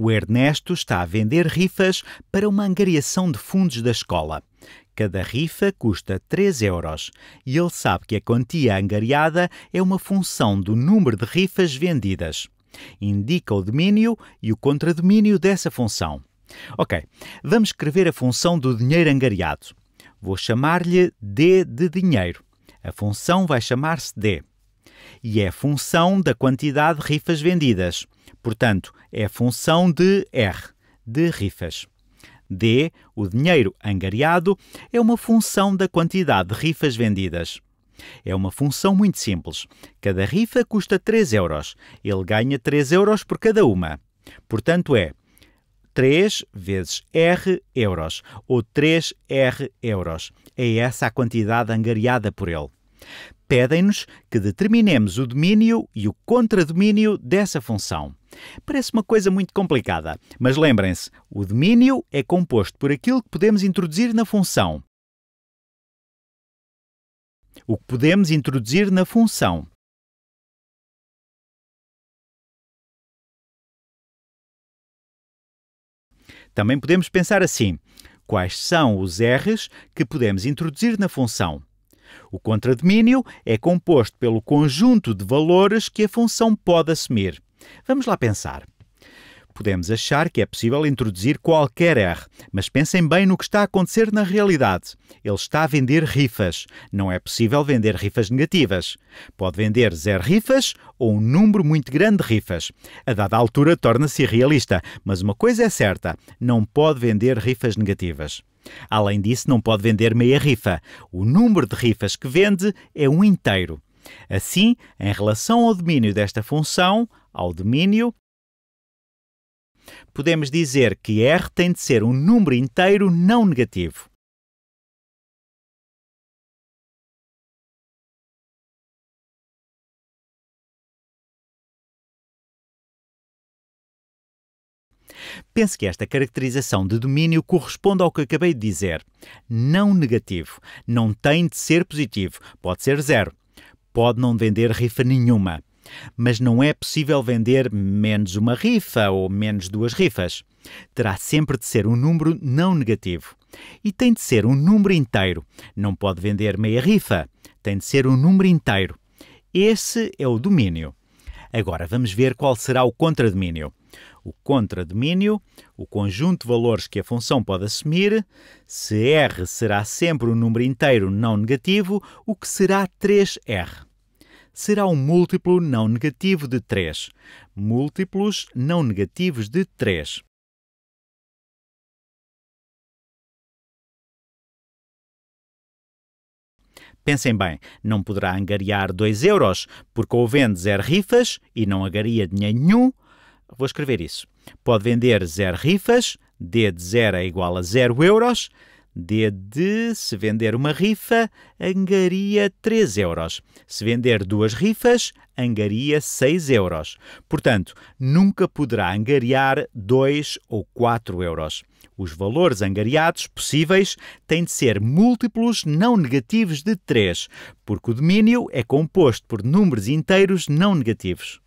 O Ernesto está a vender rifas para uma angariação de fundos da escola. Cada rifa custa 3 euros e ele sabe que a quantia angariada é uma função do número de rifas vendidas. Indica o domínio e o contradomínio dessa função. Ok, vamos escrever a função do dinheiro angariado. Vou chamar-lhe D de dinheiro. A função vai chamar-se D. E é função da quantidade de rifas vendidas. Portanto, é função de R, de rifas. D, o dinheiro angariado, é uma função da quantidade de rifas vendidas. É uma função muito simples. Cada rifa custa 3 euros. Ele ganha 3 euros por cada uma. Portanto, é 3 vezes R euros, ou 3R euros. É essa a quantidade angariada por ele. Pedem-nos que determinemos o domínio e o contradomínio dessa função. Parece uma coisa muito complicada, mas lembrem-se: o domínio é composto por aquilo que podemos introduzir na função. O que podemos introduzir na função. Também podemos pensar assim: quais são os R's que podemos introduzir na função? O contradomínio é composto pelo conjunto de valores que a função pode assumir. Vamos lá pensar. Podemos achar que é possível introduzir qualquer R, mas pensem bem no que está a acontecer na realidade. Ele está a vender rifas. Não é possível vender rifas negativas. Pode vender zero rifas ou um número muito grande de rifas. A dada altura torna-se irrealista, mas uma coisa é certa: não pode vender rifas negativas. Além disso, não pode vender meia rifa. O número de rifas que vende é um inteiro. Assim, em relação ao domínio desta função, ao domínio, podemos dizer que R tem de ser um número inteiro não negativo. Penso que esta caracterização de domínio corresponde ao que acabei de dizer. Não negativo. Não tem de ser positivo. Pode ser zero. Pode não vender rifa nenhuma. Mas não é possível vender menos uma rifa ou menos duas rifas. Terá sempre de ser um número não negativo. E tem de ser um número inteiro. Não pode vender meia rifa. Tem de ser um número inteiro. Esse é o domínio. Agora vamos ver qual será o contradomínio. O contradomínio, o conjunto de valores que a função pode assumir, se r será sempre um número inteiro não negativo, o que será 3r será um múltiplo não negativo de 3. Múltiplos não negativos de 3. Pensem bem, não poderá angariar 2 euros, porque ou vende zero rifas e não agaria dinheiro nenhum. Vou escrever isso. Pode vender zero rifas, D de zero é igual a zero euros. D de, se vender uma rifa, angaria 3 euros. Se vender duas rifas, angaria 6 euros. Portanto, nunca poderá angariar 2 ou 4 euros. Os valores angariados possíveis têm de ser múltiplos não negativos de 3, porque o domínio é composto por números inteiros não negativos.